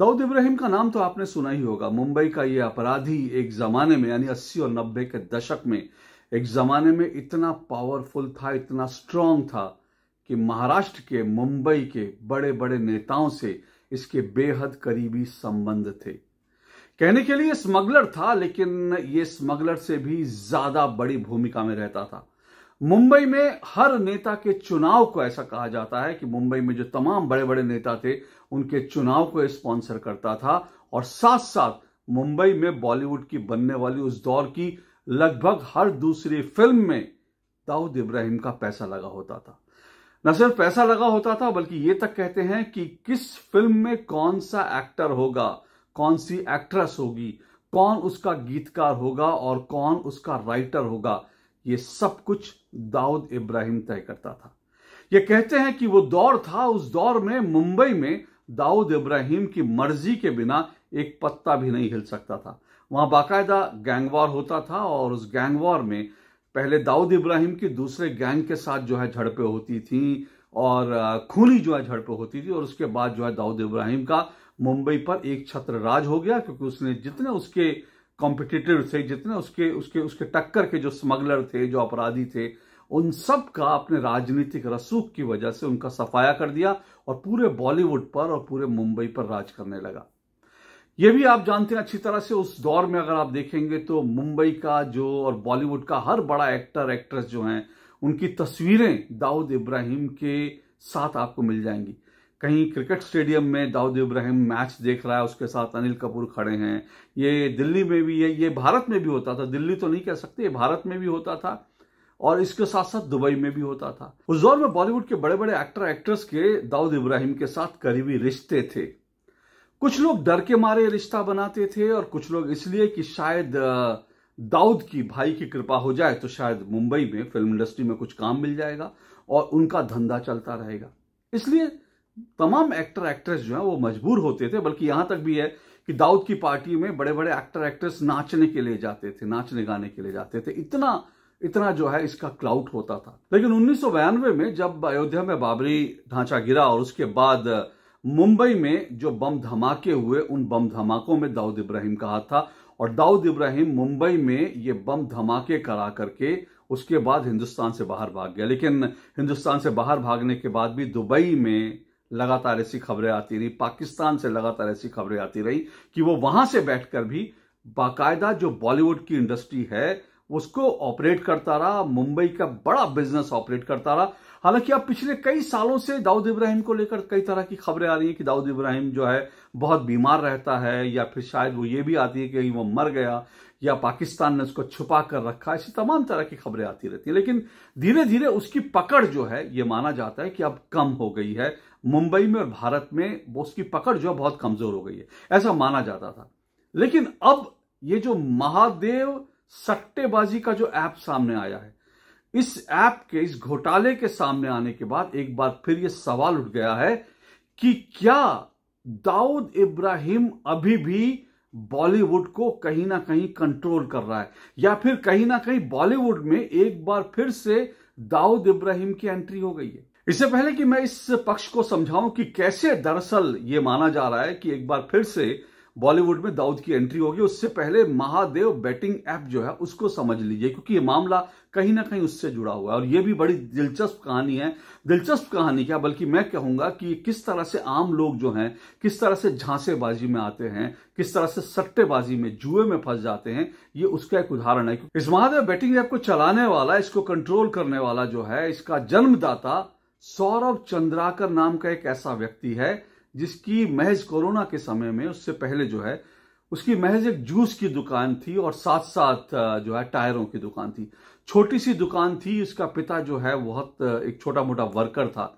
दाऊद इब्राहिम का नाम तो आपने सुना ही होगा मुंबई का ये अपराधी एक जमाने में यानी अस्सी और नब्बे के दशक में एक जमाने में इतना पावरफुल था इतना स्ट्रांग था कि महाराष्ट्र के मुंबई के बड़े बड़े नेताओं से इसके बेहद करीबी संबंध थे कहने के लिए स्मगलर था लेकिन ये स्मगलर से भी ज्यादा बड़ी भूमिका में रहता था मुंबई में हर नेता के चुनाव को ऐसा कहा जाता है कि मुंबई में जो तमाम बड़े बड़े नेता थे उनके चुनाव को स्पॉन्सर करता था और साथ साथ मुंबई में बॉलीवुड की बनने वाली उस दौर की लगभग हर दूसरी फिल्म में दाऊद इब्राहिम का पैसा लगा होता था न सिर्फ पैसा लगा होता था बल्कि ये तक कहते हैं कि किस फिल्म में कौन सा एक्टर होगा कौन सी एक्ट्रेस होगी कौन उसका गीतकार होगा और कौन उसका राइटर होगा ये सब कुछ दाऊद इब्राहिम तय करता था ये कहते हैं कि वो दौर था उस दौर में मुंबई में दाऊद इब्राहिम की मर्जी के बिना एक पत्ता भी नहीं हिल सकता था वहां बाकायदा गैंगवार होता था और उस गैंगवार में पहले दाऊद इब्राहिम की दूसरे गैंग के साथ जो है झड़पें होती थी और खूनी जो है झड़पें होती थी और उसके बाद जो है दाऊद इब्राहिम का मुंबई पर एक छत्र राज हो गया क्योंकि उसने जितने उसके कॉम्पिटिटिव थे जितने उसके उसके उसके टक्कर के जो स्मगलर थे जो अपराधी थे उन सब का अपने राजनीतिक रसूख की वजह से उनका सफाया कर दिया और पूरे बॉलीवुड पर और पूरे मुंबई पर राज करने लगा यह भी आप जानते हैं अच्छी तरह से उस दौर में अगर आप देखेंगे तो मुंबई का जो और बॉलीवुड का हर बड़ा एक्टर एक्ट्रेस जो हैं उनकी तस्वीरें दाऊद इब्राहिम के साथ आपको मिल जाएंगी कहीं क्रिकेट स्टेडियम में दाऊद इब्राहिम मैच देख रहा है उसके साथ अनिल कपूर खड़े हैं ये दिल्ली में भी है ये भारत में भी होता था दिल्ली तो नहीं कह सकते ये भारत में भी होता था और इसके साथ साथ दुबई में भी होता था उस दौर में बॉलीवुड के बड़े बड़े एक्टर एक्ट्रेस के दाऊद इब्राहिम के साथ करीबी रिश्ते थे कुछ लोग डर के मारे रिश्ता बनाते थे और कुछ लोग इसलिए कि शायद दाऊद की भाई की कृपा हो जाए तो शायद मुंबई में फिल्म इंडस्ट्री में कुछ काम मिल जाएगा और उनका धंधा चलता रहेगा इसलिए तमाम एक्टर एक्ट्रेस जो है वो मजबूर होते थे बल्कि यहां तक भी है कि दाऊद की पार्टी में बड़े बड़े एक्टर एक्ट्रेस नाचने के लिए जाते थे नाचने गाने के लिए जाते थे इतना इतना जो है इसका क्लाउट होता था लेकिन उन्नीस में जब अयोध्या में बाबरी ढांचा गिरा और उसके बाद मुंबई में जो बम धमाके हुए उन बम धमाकों में दाऊद इब्राहिम का हाथ था और दाऊद इब्राहिम मुंबई में ये बम धमाके करा करके उसके बाद हिंदुस्तान से बाहर भाग गया लेकिन हिंदुस्तान से बाहर भागने के बाद भी दुबई में लगातार ऐसी खबरें आती रही पाकिस्तान से लगातार ऐसी खबरें आती रही कि वो वहां से बैठकर भी बाकायदा जो बॉलीवुड की इंडस्ट्री है उसको ऑपरेट करता रहा मुंबई का बड़ा बिजनेस ऑपरेट करता रहा हालांकि अब पिछले कई सालों से दाऊद इब्राहिम को लेकर कई तरह की खबरें आ रही है कि दाऊद इब्राहिम जो है बहुत बीमार रहता है या फिर शायद वो ये भी आती है कि वो मर गया या पाकिस्तान ने उसको छुपा कर रखा ऐसी तमाम तरह की खबरें आती रहती हैं लेकिन धीरे धीरे उसकी पकड़ जो है ये माना जाता है कि अब कम हो गई है मुंबई में और भारत में उसकी पकड़ जो है बहुत कमजोर हो गई है ऐसा माना जाता था लेकिन अब ये जो महादेव सट्टेबाजी का जो ऐप सामने आया है इस ऐप के इस घोटाले के सामने आने के बाद एक बार फिर यह सवाल उठ गया है कि क्या दाऊद इब्राहिम अभी भी बॉलीवुड को कहीं ना कहीं कंट्रोल कर रहा है या फिर कहीं ना कहीं बॉलीवुड में एक बार फिर से दाऊद इब्राहिम की एंट्री हो गई है इससे पहले कि मैं इस पक्ष को समझाऊं कि कैसे दरअसल ये माना जा रहा है कि एक बार फिर से बॉलीवुड में दाऊद की एंट्री होगी उससे पहले महादेव बैटिंग ऐप जो है उसको समझ लीजिए क्योंकि ये मामला कहीं ना कहीं उससे जुड़ा हुआ है और ये भी बड़ी दिलचस्प कहानी है दिलचस्प कहानी क्या बल्कि मैं कहूंगा कि किस तरह से आम लोग जो हैं किस तरह से झांसेबाजी में आते हैं किस तरह से सट्टेबाजी में जुए में फंस जाते हैं ये उसका एक उदाहरण है इस महादेव बैटिंग ऐप को चलाने वाला इसको कंट्रोल करने वाला जो है इसका जन्मदाता सौरभ चंद्राकर नाम का एक ऐसा व्यक्ति है जिसकी महज कोरोना के समय में उससे पहले जो है उसकी महज एक जूस की दुकान थी और साथ साथ जो है टायरों की दुकान थी छोटी सी दुकान थी उसका पिता जो है बहुत एक छोटा मोटा वर्कर था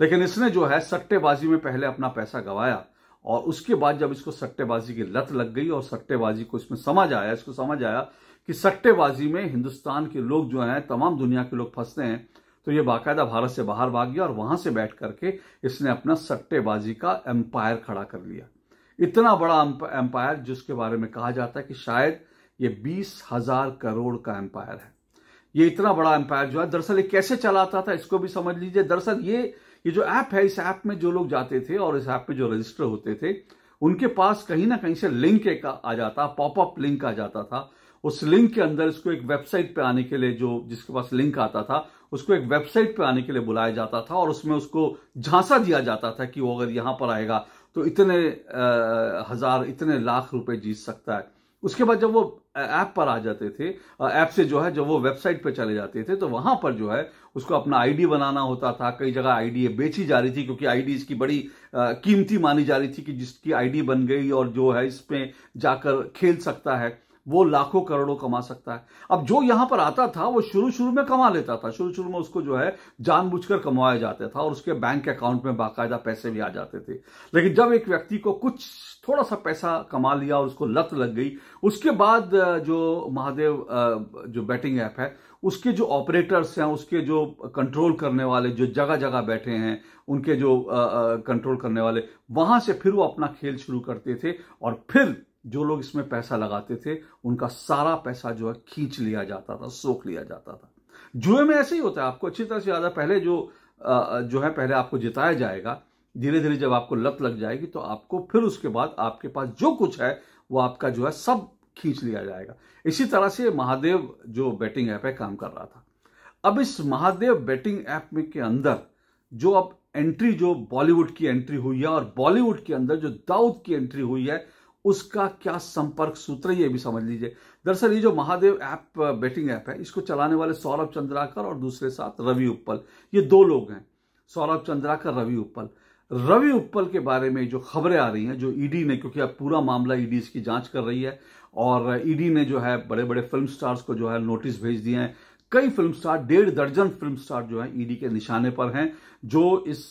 लेकिन इसने जो है सट्टेबाजी में पहले अपना पैसा गवाया और उसके बाद जब इसको सट्टेबाजी की लत लग गई और सट्टेबाजी को इसमें समझ आया इसको समझ आया कि सट्टेबाजी में हिंदुस्तान के लोग जो हैं तमाम दुनिया के लोग फंसते हैं तो ये बाकायदा भारत से बाहर भाग गया और वहां से बैठ करके इसने अपना सट्टेबाजी का एम्पायर खड़ा कर लिया इतना बड़ा एम्पायर जिसके बारे में कहा जाता है कि शायद ये बीस हजार करोड़ का एम्पायर है ये इतना बड़ा एम्पायर जो है दरअसल ये कैसे चलाता था इसको भी समझ लीजिए दरअसल ये ये जो ऐप है इस ऐप में जो लोग जाते थे और इस ऐप पे जो रजिस्टर होते थे उनके पास कहीं ना कहीं से लिंक एक आ जाता पॉपअप लिंक आ जाता था उस लिंक के अंदर इसको एक वेबसाइट पे आने के लिए जो जिसके पास लिंक आता था उसको एक वेबसाइट पे आने के लिए बुलाया जाता था और उसमें उसको झांसा दिया जाता था कि वो अगर यहां पर आएगा तो इतने आ, हजार इतने लाख रुपए जीत सकता है उसके बाद जब वो ऐप पर आ जाते थे ऐप से जो है जब वो वेबसाइट पे चले जाते थे तो वहां पर जो है उसको अपना आईडी बनाना होता था कई जगह आईडी बेची जा रही थी क्योंकि आईडी इसकी बड़ी आ, कीमती मानी जा रही थी कि जिसकी आईडी बन गई और जो है इसमें जाकर खेल सकता है वो लाखों करोड़ों कमा सकता है अब जो यहां पर आता था वो शुरू शुरू में कमा लेता था शुरू शुरू में उसको जो है जानबूझकर कमाया जाता था और उसके बैंक अकाउंट में बाकायदा पैसे भी आ जाते थे लेकिन जब एक व्यक्ति को कुछ थोड़ा सा पैसा कमा लिया और उसको लत लग गई उसके बाद जो महादेव जो बैटिंग ऐप है उसके जो ऑपरेटर्स हैं उसके जो कंट्रोल करने वाले जो जगह जगह बैठे हैं उनके जो कंट्रोल करने वाले वहां से फिर वो अपना खेल शुरू करते थे और फिर जो लोग इसमें पैसा लगाते थे उनका सारा पैसा जो है खींच लिया जाता था सोख लिया जाता था जुए में ऐसे ही होता है आपको अच्छी तरह से याद है पहले जो जो है पहले आपको जिताया जाएगा धीरे धीरे जब आपको लत लग जाएगी तो आपको फिर उसके बाद आपके पास जो कुछ है वो आपका जो है सब खींच लिया जाएगा इसी तरह से महादेव जो बैटिंग ऐप है काम कर रहा था अब इस महादेव बैटिंग ऐप में के अंदर जो अब एंट्री जो बॉलीवुड की एंट्री हुई है और बॉलीवुड के अंदर जो दाऊद की एंट्री हुई है उसका क्या संपर्क सूत्र ये भी समझ लीजिए दरअसल ये जो महादेव ऐप बेटिंग ऐप है इसको चलाने वाले सौरभ चंद्राकर और दूसरे साथ रवि उपल ये दो लोग हैं सौरभ चंद्राकर रवि उपल रवि उपल के बारे में जो खबरें आ रही हैं जो ईडी e ने क्योंकि अब पूरा मामला ईडी e इसकी जांच कर रही है और ईडी e ने जो है बड़े बड़े फिल्म स्टार्स को जो है नोटिस भेज दिए हैं कई फिल्म स्टार डेढ़ दर्जन फिल्म स्टार जो है ईडी के निशाने पर हैं जो इस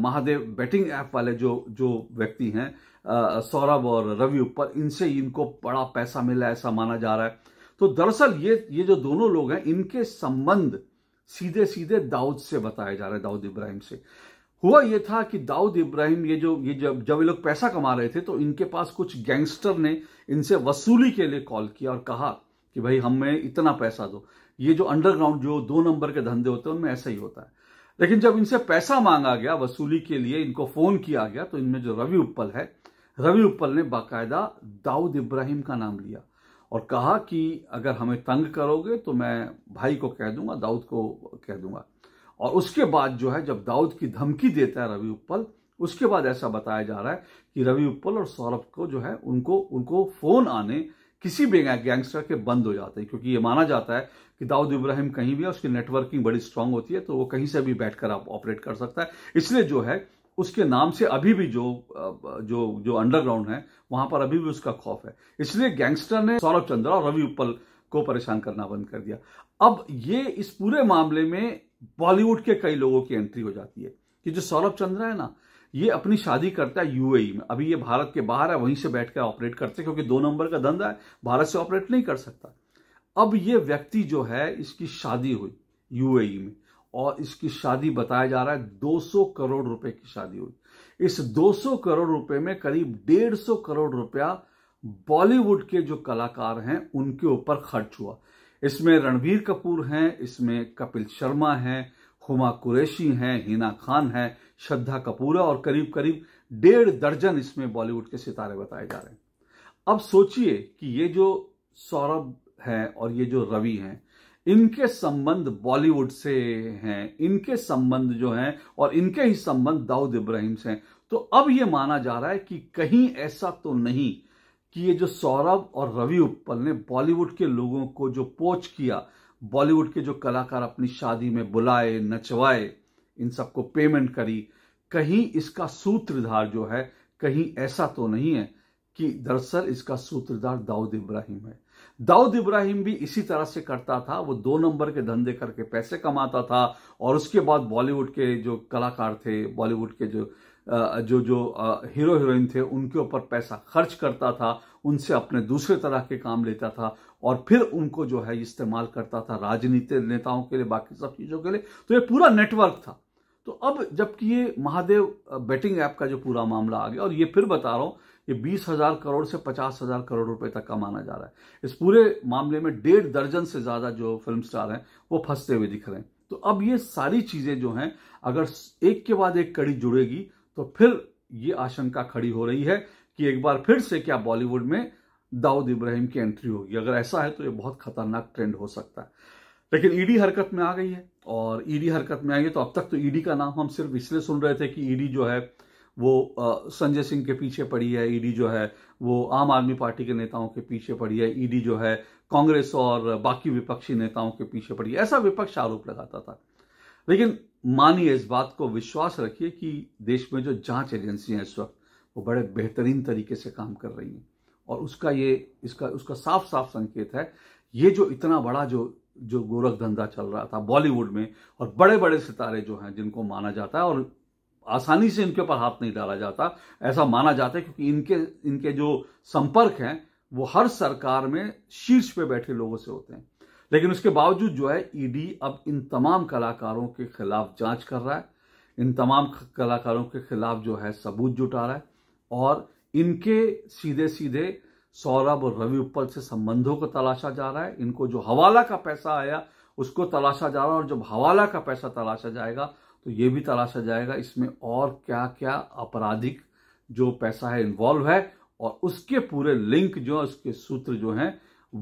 महादेव बैटिंग ऐप वाले जो जो व्यक्ति हैं सौरभ और रवि ऊपर इनसे इनको बड़ा पैसा मिला ऐसा माना जा रहा है तो दरअसल ये ये जो दोनों लोग हैं इनके संबंध सीधे सीधे दाऊद से बताया जा रहे हैं दाऊद इब्राहिम से हुआ ये था कि दाऊद इब्राहिम ये जो ये जब जब ये लोग पैसा कमा रहे थे तो इनके पास कुछ गैंगस्टर ने इनसे वसूली के लिए कॉल किया और कहा कि भाई हमें इतना पैसा दो ये जो अंडरग्राउंड जो दो नंबर के धंधे होते हैं उनमें ऐसा ही होता है लेकिन जब इनसे पैसा मांगा गया वसूली के लिए इनको फोन किया गया तो इनमें जो रवि उपल है रवि उपल ने बाकायदा दाऊद इब्राहिम का नाम लिया और कहा कि अगर हमें तंग करोगे तो मैं भाई को कह दूंगा दाऊद को कह दूंगा और उसके बाद जो है जब दाऊद की धमकी देता है रवि उपल उसके बाद ऐसा बताया जा रहा है कि रवि उपल और सौरभ को जो है उनको उनको फोन आने किसी भी गैंगस्टर के बंद हो जाते हैं क्योंकि ये माना जाता है कि दाऊद इब्राहिम कहीं भी है उसकी नेटवर्किंग बड़ी स्ट्रांग होती है तो वो कहीं से भी बैठकर आप ऑपरेट कर सकता है इसलिए जो है उसके नाम से अभी भी जो जो जो अंडरग्राउंड है वहां पर अभी भी उसका खौफ है इसलिए गैंगस्टर ने सौरभ चंद्रा और रवि उपल को परेशान करना बंद कर दिया अब ये इस पूरे मामले में बॉलीवुड के कई लोगों की एंट्री हो जाती है कि जो सौरभ चंद्रा है ना ये अपनी शादी करता है यूएई e में अभी ये भारत के बाहर है वहीं से बैठ कर ऑपरेट करते क्योंकि दो नंबर का धंधा है भारत से ऑपरेट नहीं कर सकता अब ये व्यक्ति जो है इसकी शादी हुई यूएई e में और इसकी शादी बताया जा रहा है 200 करोड़ रुपए की शादी हुई इस 200 करोड़ रुपए में करीब 150 करोड़ रुपया बॉलीवुड के जो कलाकार हैं उनके ऊपर खर्च हुआ इसमें रणबीर कपूर हैं इसमें कपिल शर्मा हैं हुमा कुरैशी हैं हिना खान हैं श्रद्धा कपूर है और करीब करीब डेढ़ दर्जन इसमें बॉलीवुड के सितारे बताए जा रहे हैं अब सोचिए कि ये जो सौरभ है और ये जो रवि हैं इनके संबंध बॉलीवुड से हैं इनके संबंध जो हैं और इनके ही संबंध दाऊद इब्राहिम से हैं तो अब यह माना जा रहा है कि कहीं ऐसा तो नहीं कि ये जो सौरभ और रवि उपल ने बॉलीवुड के लोगों को जो पोच किया बॉलीवुड के जो कलाकार अपनी शादी में बुलाए नचवाए इन सबको पेमेंट करी कहीं इसका सूत्रधार जो है कहीं ऐसा तो नहीं है कि दरअसल इसका सूत्रधार दाऊद इब्राहिम है दाऊद इब्राहिम भी इसी तरह से करता था वो दो नंबर के धंधे करके पैसे कमाता था और उसके बाद बॉलीवुड के जो कलाकार थे बॉलीवुड के जो जो जो हीरो हीरोइन थे उनके ऊपर पैसा खर्च करता था उनसे अपने दूसरे तरह के काम लेता था और फिर उनको जो है इस्तेमाल करता था राजनीति नेताओं के लिए बाकी सब चीज़ों के लिए तो ये पूरा नेटवर्क था तो अब जबकि ये महादेव बेटिंग ऐप का जो पूरा मामला आ गया और ये फिर बता रहा हूँ ये बीस हजार करोड़ से पचास हजार करोड़ रुपए तक का माना जा रहा है इस पूरे मामले में डेढ़ दर्जन से ज्यादा जो फिल्म स्टार हैं वो फंसते हुए दिख रहे हैं तो अब ये सारी चीजें जो हैं अगर एक के बाद एक कड़ी जुड़ेगी तो फिर ये आशंका खड़ी हो रही है कि एक बार फिर से क्या बॉलीवुड में दाऊद इब्राहिम की एंट्री होगी अगर ऐसा है तो यह बहुत खतरनाक ट्रेंड हो सकता है लेकिन ईडी हरकत में आ गई है और ईडी हरकत में आई है तो अब तक तो ईडी का नाम हम सिर्फ इसलिए सुन रहे थे कि ईडी जो है वो संजय सिंह के पीछे पड़ी है ईडी जो है वो आम आदमी पार्टी के नेताओं के पीछे पड़ी है ईडी जो है कांग्रेस और बाकी विपक्षी नेताओं के पीछे पड़ी है ऐसा विपक्ष आरोप लगाता था लेकिन मानिए इस बात को विश्वास रखिए कि देश में जो जांच एजेंसी इस वक्त वो बड़े बेहतरीन तरीके से काम कर रही हैं और उसका ये इसका उसका साफ साफ संकेत है ये जो इतना बड़ा जो जो गोरख धंधा चल रहा था बॉलीवुड में और बड़े बड़े सितारे जो हैं जिनको माना जाता है और आसानी से इनके ऊपर हाथ नहीं डाला जाता ऐसा माना जाता है क्योंकि इनके इनके जो संपर्क हैं वो हर सरकार में शीर्ष पे बैठे लोगों से होते हैं लेकिन उसके बावजूद जो है ईडी e अब इन तमाम कलाकारों के खिलाफ जांच कर रहा है इन तमाम कलाकारों के खिलाफ जो है सबूत जुटा रहा है और इनके सीधे सीधे सौरभ और रवि उपल से संबंधों को तलाशा जा रहा है इनको जो हवाला का पैसा आया उसको तलाशा जा रहा है और जब हवाला का पैसा तलाशा जाएगा तो ये भी तलाशा जाएगा इसमें और क्या क्या आपराधिक जो पैसा है इन्वॉल्व है और उसके पूरे लिंक जो है उसके सूत्र जो हैं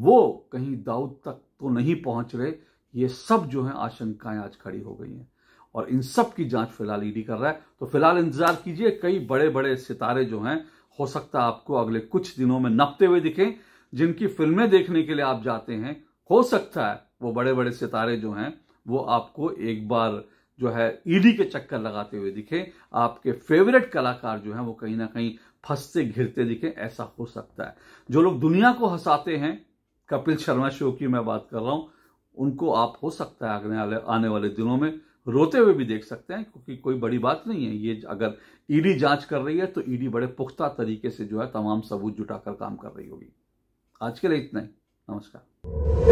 वो कहीं दाऊद तक तो नहीं पहुंच रहे ये सब जो है आशंकाएं आज खड़ी हो गई हैं और इन सब की जांच फिलहाल ईडी कर रहा है तो फिलहाल इंतजार कीजिए कई बड़े बड़े सितारे जो हैं हो सकता है आपको अगले कुछ दिनों में नपते हुए दिखें जिनकी फिल्में देखने के लिए आप जाते हैं हो सकता है वो बड़े बड़े सितारे जो हैं वो आपको एक बार जो है ईडी e के चक्कर लगाते हुए दिखे आपके फेवरेट कलाकार जो हैं वो कहीं ना कहीं फंसते घिरते दिखे ऐसा हो सकता है जो लोग दुनिया को हंसाते हैं कपिल शर्मा शो की मैं बात कर रहा हूं उनको आप हो सकता है आने वाले आने वाले दिनों में रोते हुए भी देख सकते हैं क्योंकि कोई बड़ी बात नहीं है ये अगर ईडी e जांच कर रही है तो ईडी e बड़े पुख्ता तरीके से जो है तमाम सबूत जुटाकर काम कर रही होगी आज के लिए इतना ही नमस्कार